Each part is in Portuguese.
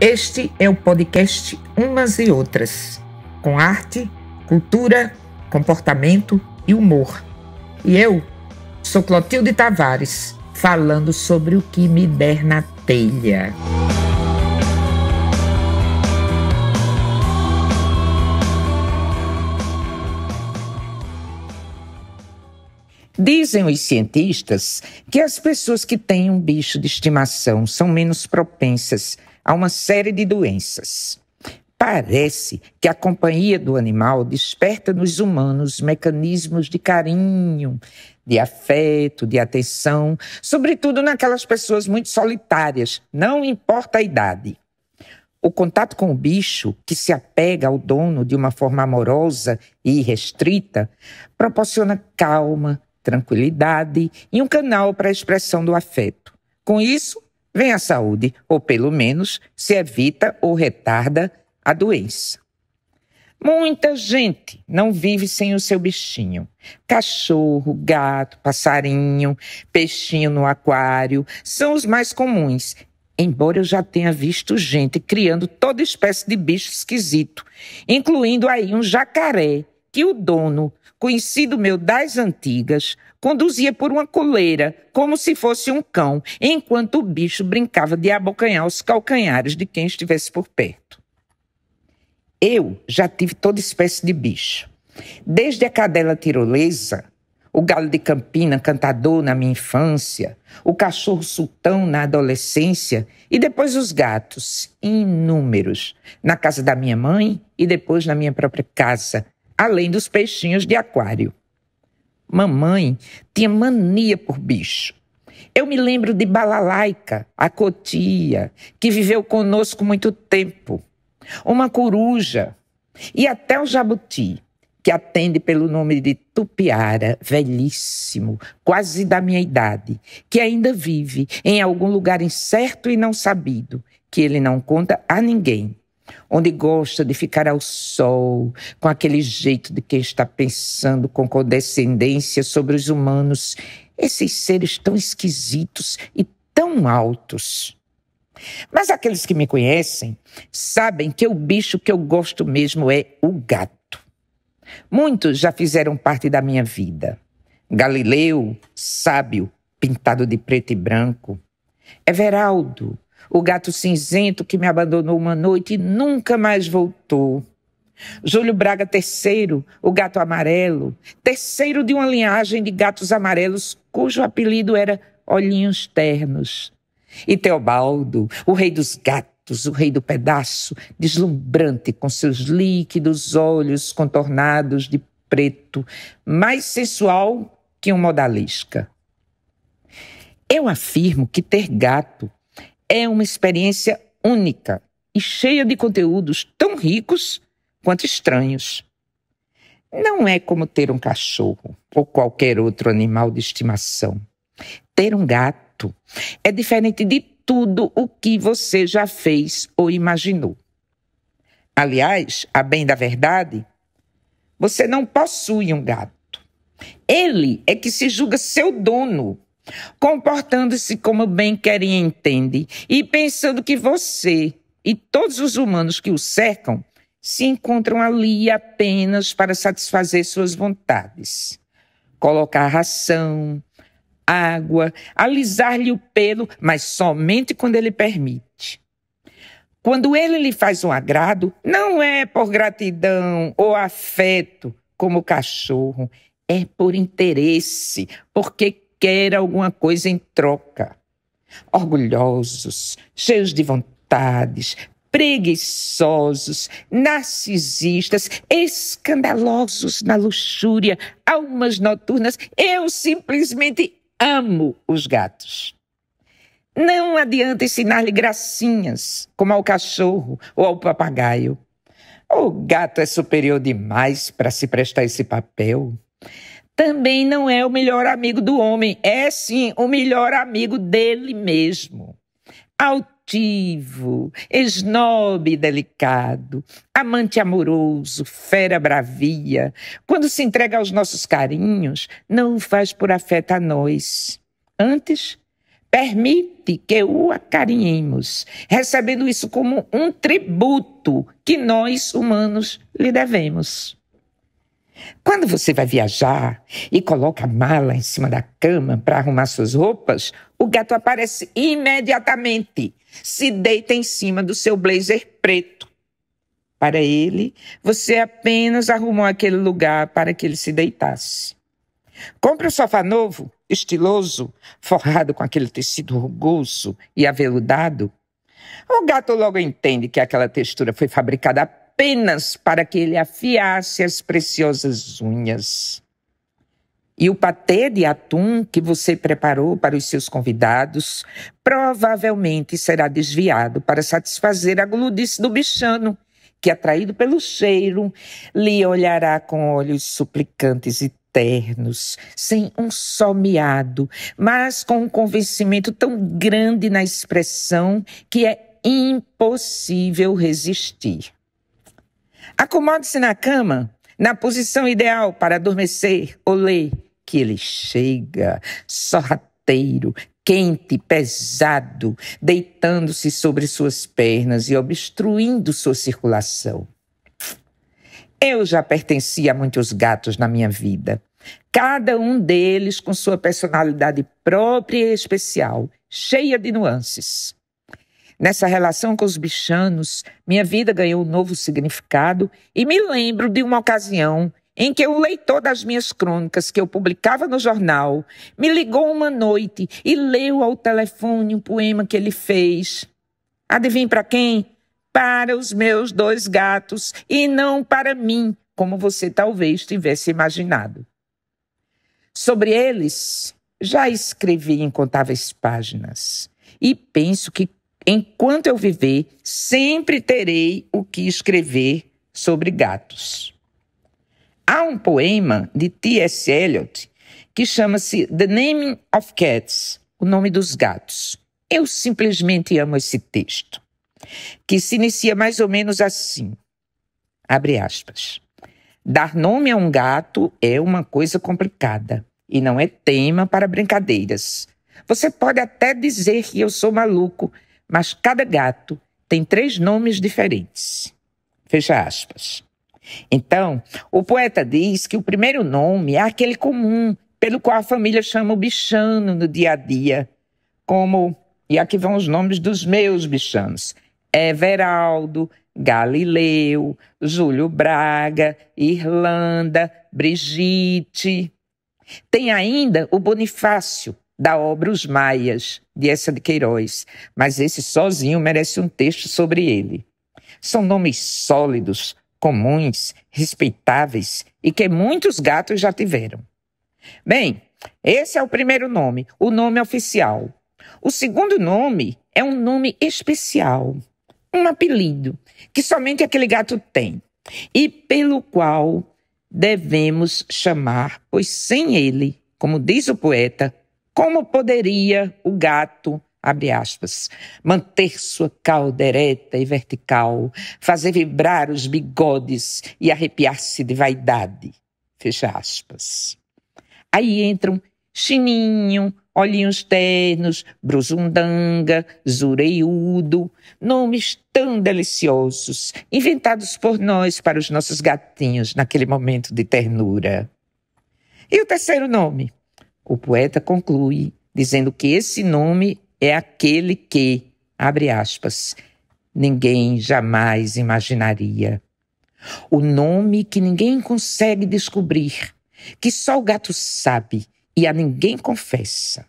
Este é o podcast Umas e Outras, com arte, cultura, comportamento e humor. E eu sou Clotilde Tavares, falando sobre o que me der na telha. Dizem os cientistas que as pessoas que têm um bicho de estimação são menos propensas a uma série de doenças. Parece que a companhia do animal desperta nos humanos mecanismos de carinho, de afeto, de atenção, sobretudo naquelas pessoas muito solitárias, não importa a idade. O contato com o bicho, que se apega ao dono de uma forma amorosa e irrestrita, proporciona calma, tranquilidade e um canal para a expressão do afeto. Com isso, vem a saúde, ou pelo menos se evita ou retarda a doença. Muita gente não vive sem o seu bichinho. Cachorro, gato, passarinho, peixinho no aquário são os mais comuns. Embora eu já tenha visto gente criando toda espécie de bicho esquisito, incluindo aí um jacaré, que o dono, conhecido meu das antigas, conduzia por uma coleira, como se fosse um cão, enquanto o bicho brincava de abocanhar os calcanhares de quem estivesse por perto. Eu já tive toda espécie de bicho. Desde a cadela tirolesa, o galo de campina cantador na minha infância, o cachorro sultão na adolescência e depois os gatos, inúmeros, na casa da minha mãe e depois na minha própria casa, além dos peixinhos de aquário. Mamãe tinha mania por bicho. Eu me lembro de Balalaica, a cotia, que viveu conosco muito tempo, uma coruja e até o jabuti, que atende pelo nome de Tupiara, velhíssimo, quase da minha idade, que ainda vive em algum lugar incerto e não sabido, que ele não conta a ninguém, onde gosta de ficar ao sol, com aquele jeito de quem está pensando com condescendência sobre os humanos, esses seres tão esquisitos e tão altos. Mas aqueles que me conhecem sabem que o bicho que eu gosto mesmo é o gato. Muitos já fizeram parte da minha vida. Galileu, sábio, pintado de preto e branco. Everaldo, o gato cinzento que me abandonou uma noite e nunca mais voltou. Júlio Braga III, o gato amarelo, terceiro de uma linhagem de gatos amarelos cujo apelido era Olhinhos Ternos. E Teobaldo, o rei dos gatos, o rei do pedaço, deslumbrante com seus líquidos olhos contornados de preto, mais sensual que um modalisca. Eu afirmo que ter gato é uma experiência única e cheia de conteúdos tão ricos quanto estranhos. Não é como ter um cachorro ou qualquer outro animal de estimação. Ter um gato é diferente de tudo o que você já fez ou imaginou. Aliás, a bem da verdade, você não possui um gato. Ele é que se julga seu dono comportando-se como bem querem e entende e pensando que você e todos os humanos que o cercam se encontram ali apenas para satisfazer suas vontades. Colocar ração, água, alisar-lhe o pelo, mas somente quando ele permite. Quando ele lhe faz um agrado, não é por gratidão ou afeto, como o cachorro, é por interesse, porque quer alguma coisa em troca. Orgulhosos, cheios de vontades, preguiçosos, narcisistas, escandalosos na luxúria, almas noturnas. Eu simplesmente amo os gatos. Não adianta ensinar-lhe gracinhas, como ao cachorro ou ao papagaio. O gato é superior demais para se prestar esse papel também não é o melhor amigo do homem, é sim o melhor amigo dele mesmo. Altivo, esnobe delicado, amante amoroso, fera bravia, quando se entrega aos nossos carinhos, não o faz por afeto a nós. Antes, permite que o acarinhemos, recebendo isso como um tributo que nós, humanos, lhe devemos. Quando você vai viajar e coloca a mala em cima da cama para arrumar suas roupas, o gato aparece imediatamente. Se deita em cima do seu blazer preto. Para ele, você apenas arrumou aquele lugar para que ele se deitasse. Compre um sofá novo, estiloso, forrado com aquele tecido rugoso e aveludado. O gato logo entende que aquela textura foi fabricada apenas para que ele afiasse as preciosas unhas. E o patê de atum que você preparou para os seus convidados provavelmente será desviado para satisfazer a gludice do bichano, que, atraído pelo cheiro, lhe olhará com olhos suplicantes e ternos, sem um só miado, mas com um convencimento tão grande na expressão que é impossível resistir. Acomode-se na cama, na posição ideal para adormecer ou ler, que ele chega, sorrateiro, quente, pesado, deitando-se sobre suas pernas e obstruindo sua circulação. Eu já pertencia a muitos gatos na minha vida, cada um deles com sua personalidade própria e especial, cheia de nuances. Nessa relação com os bichanos, minha vida ganhou um novo significado e me lembro de uma ocasião em que o leitor das minhas crônicas que eu publicava no jornal me ligou uma noite e leu ao telefone um poema que ele fez. Adivinhe para quem? Para os meus dois gatos e não para mim, como você talvez tivesse imaginado. Sobre eles, já escrevi incontáveis páginas e penso que Enquanto eu viver, sempre terei o que escrever sobre gatos. Há um poema de T.S. Eliot que chama-se The Naming of Cats, o nome dos gatos. Eu simplesmente amo esse texto, que se inicia mais ou menos assim. Abre aspas. Dar nome a um gato é uma coisa complicada e não é tema para brincadeiras. Você pode até dizer que eu sou maluco, mas cada gato tem três nomes diferentes. Fecha aspas. Então, o poeta diz que o primeiro nome é aquele comum, pelo qual a família chama o bichano no dia a dia, como, e aqui vão os nomes dos meus bichanos, Everaldo, Galileu, Júlio Braga, Irlanda, Brigitte. Tem ainda o Bonifácio, da obra Os Maias, de Essa de Queiroz, mas esse sozinho merece um texto sobre ele. São nomes sólidos, comuns, respeitáveis e que muitos gatos já tiveram. Bem, esse é o primeiro nome, o nome oficial. O segundo nome é um nome especial, um apelido que somente aquele gato tem e pelo qual devemos chamar, pois sem ele, como diz o poeta, como poderia o gato, abre aspas, manter sua cauda ereta e vertical, fazer vibrar os bigodes e arrepiar-se de vaidade? Fecha aspas. Aí entram chininho, olhinhos ternos, brusundanga, zureiudo, nomes tão deliciosos, inventados por nós para os nossos gatinhos naquele momento de ternura. E o terceiro nome? O poeta conclui dizendo que esse nome é aquele que, abre aspas, ninguém jamais imaginaria. O nome que ninguém consegue descobrir, que só o gato sabe e a ninguém confessa.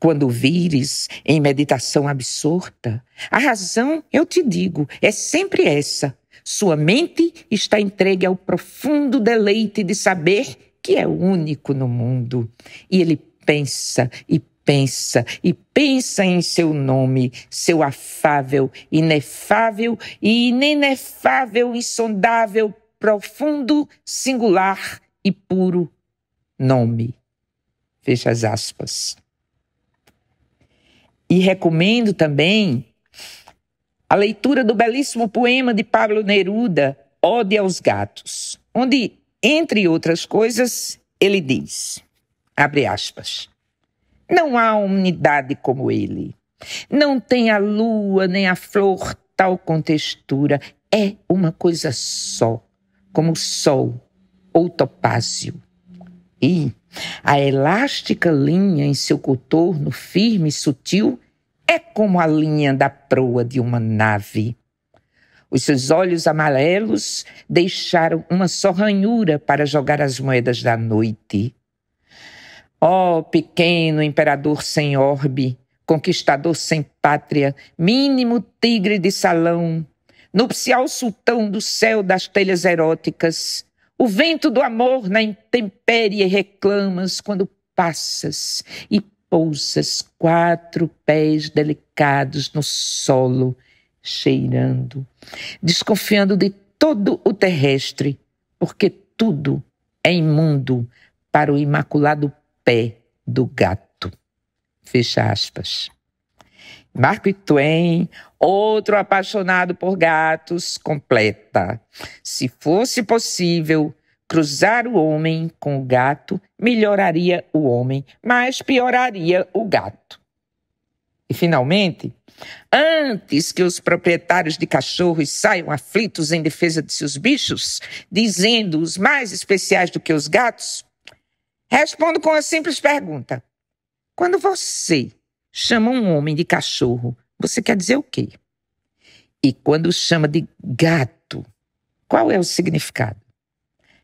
Quando vires em meditação absorta, a razão, eu te digo, é sempre essa. Sua mente está entregue ao profundo deleite de saber que é único no mundo. E ele pensa e pensa e pensa em seu nome, seu afável, inefável e inenefável, insondável, profundo, singular e puro nome. Fecha as aspas. E recomendo também a leitura do belíssimo poema de Pablo Neruda, Ode aos Gatos, onde entre outras coisas, ele diz, abre aspas, não há unidade como ele. Não tem a lua nem a flor tal contextura. É uma coisa só, como o sol ou topázio. E a elástica linha em seu contorno firme e sutil é como a linha da proa de uma nave. Os seus olhos amarelos deixaram uma só ranhura para jogar as moedas da noite. Ó oh, pequeno imperador sem orbe, conquistador sem pátria, mínimo tigre de salão, nupcial sultão do céu das telhas eróticas, o vento do amor na intempérie reclamas quando passas e pousas quatro pés delicados no solo cheirando, desconfiando de todo o terrestre, porque tudo é imundo para o imaculado pé do gato. Fecha aspas. Mark Twain, outro apaixonado por gatos, completa: Se fosse possível cruzar o homem com o gato, melhoraria o homem, mas pioraria o gato. E, finalmente, antes que os proprietários de cachorros saiam aflitos em defesa de seus bichos, dizendo-os mais especiais do que os gatos, respondo com a simples pergunta: Quando você chama um homem de cachorro, você quer dizer o quê? E quando chama de gato, qual é o significado?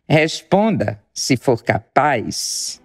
Responda, se for capaz.